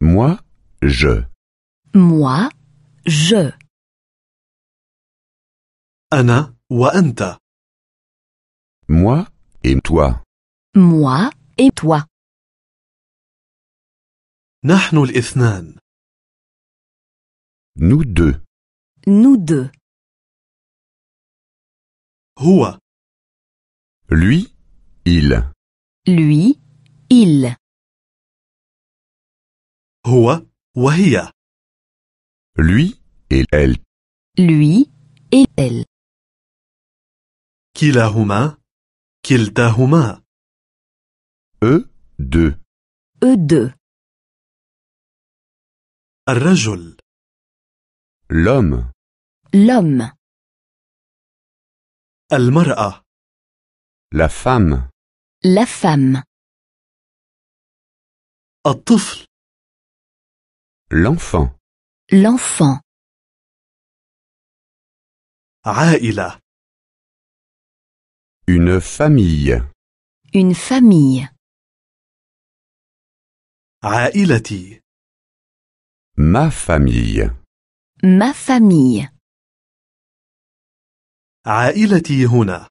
Moi, je. Moi, je. wa Anta. Moi et toi. Moi et toi. نحن الاثنان Nous deux. Nous deux. هو Lui, il. Lui, il. هو وهي. Lui et elle. Lui et elle. كلاهما كلتاهما. e deux. e deux. الرجل. L'homme. L'homme. المرأة. La femme. La femme. الطفل. L'enfant. L'enfant. Une famille. Une famille. عائلتي. Ma famille. Ma famille. عائلتي هنا.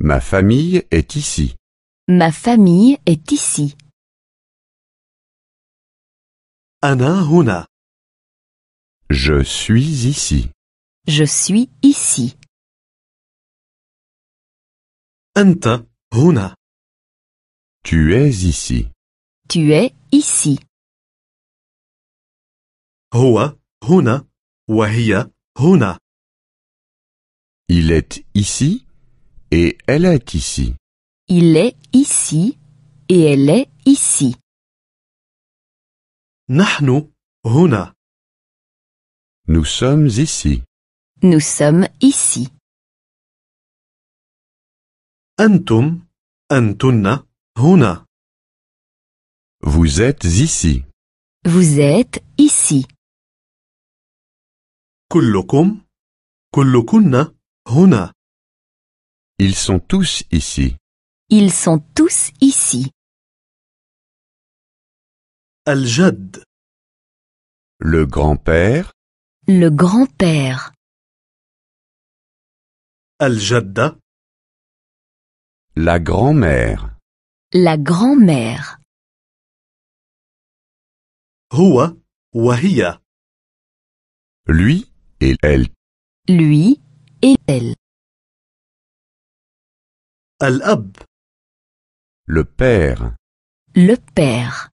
Ma famille est ici. Ma famille est ici. Anna, Huna. Je suis ici. Je suis ici. Anta, Huna. Tu es ici. Tu es ici. Rua Huna. Wahia Huna. Il est ici et elle est ici. Il est ici et elle est ici. نحن هنا. Nous sommes ici. Nous sommes ici. Antum أنتن هنا. Vous êtes ici. Vous êtes ici. كلكم كلكن هنا. Ils sont tous ici. Ils sont tous ici. الجد le grand-père le grand-père الجدة la grand-mère la grand-mère هو وهي lui et elle lui et elle الأب le père le père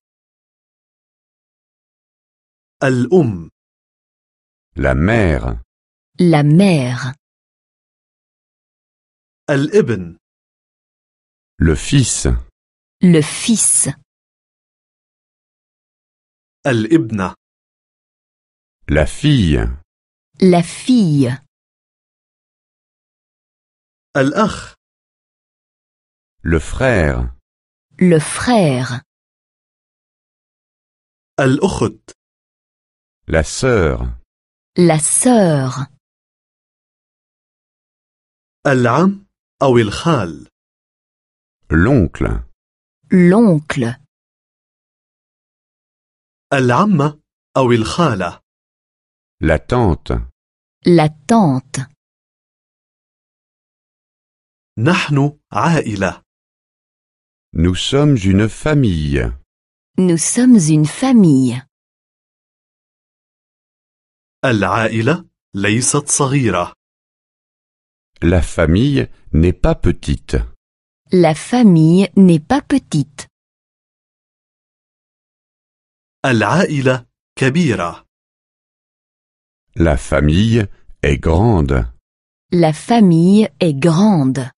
الأم La mère. La mère. الابن Le fils. Le fils. الابنة La fille. La fille. الأخ Le frère. Le frère. الأخت La sœur. La sœur. العم أو L'oncle. L'oncle. العمة أو La tante. La tante. Nous sommes une famille. Nous sommes une famille. La famille n'est pas petite. La famille n'est pas petite. La famille est grande. La famille est grande.